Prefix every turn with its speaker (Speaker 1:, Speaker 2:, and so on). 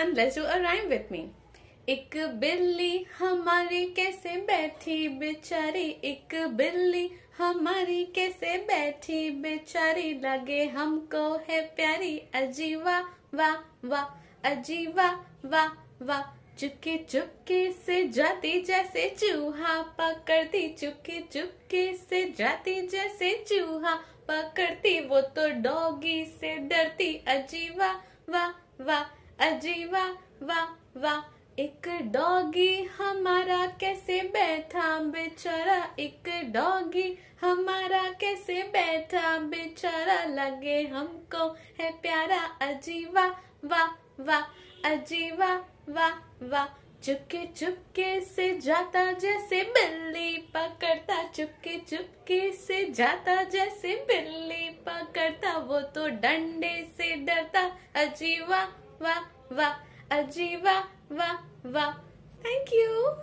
Speaker 1: everyone let's do a rhyme with me एक बिल्ली हमारी कैसे बैठी बेचारी एक बिल्ली हमारी कैसे बैठी बेचारी लगे हमको है प्यारी अजीवा वाह वाह अजीवा वाह वाह चुपके चुपके से जाती जैसे चूहा पकड़ती चुपके चुपके से जाती जैसे चूहा पकड़ती वो तो डॉगी से डरती अजीवा वाह वाह अजीवा वा वा एक डॉगी हमारा कैसे बैठा बेचारा एक डॉगी हमारा कैसे बैठा बेचारा लगे हमको है प्यारा अजीवा वाह वा अजीवा वा वा चुपके चुपके से जाता जैसे बिल्ली पकड़ता चुपके चुपके से जाता जैसे बिल्ली पकड़ता वो तो डंडे से डरता अजीवा va va ajiva va va thank you